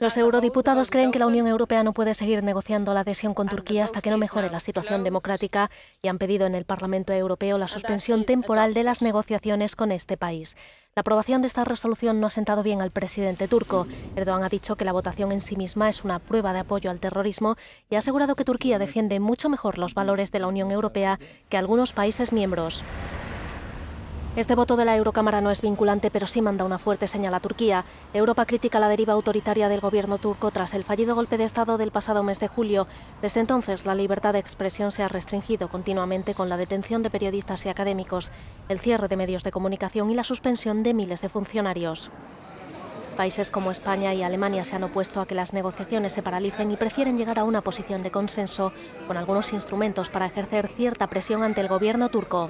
Los eurodiputados creen que la Unión Europea no puede seguir negociando la adhesión con Turquía hasta que no mejore la situación democrática y han pedido en el Parlamento Europeo la suspensión temporal de las negociaciones con este país. La aprobación de esta resolución no ha sentado bien al presidente turco. Erdogan ha dicho que la votación en sí misma es una prueba de apoyo al terrorismo y ha asegurado que Turquía defiende mucho mejor los valores de la Unión Europea que algunos países miembros. Este voto de la Eurocámara no es vinculante, pero sí manda una fuerte señal a Turquía. Europa critica la deriva autoritaria del gobierno turco tras el fallido golpe de Estado del pasado mes de julio. Desde entonces, la libertad de expresión se ha restringido continuamente con la detención de periodistas y académicos, el cierre de medios de comunicación y la suspensión de miles de funcionarios. Países como España y Alemania se han opuesto a que las negociaciones se paralicen y prefieren llegar a una posición de consenso con algunos instrumentos para ejercer cierta presión ante el gobierno turco.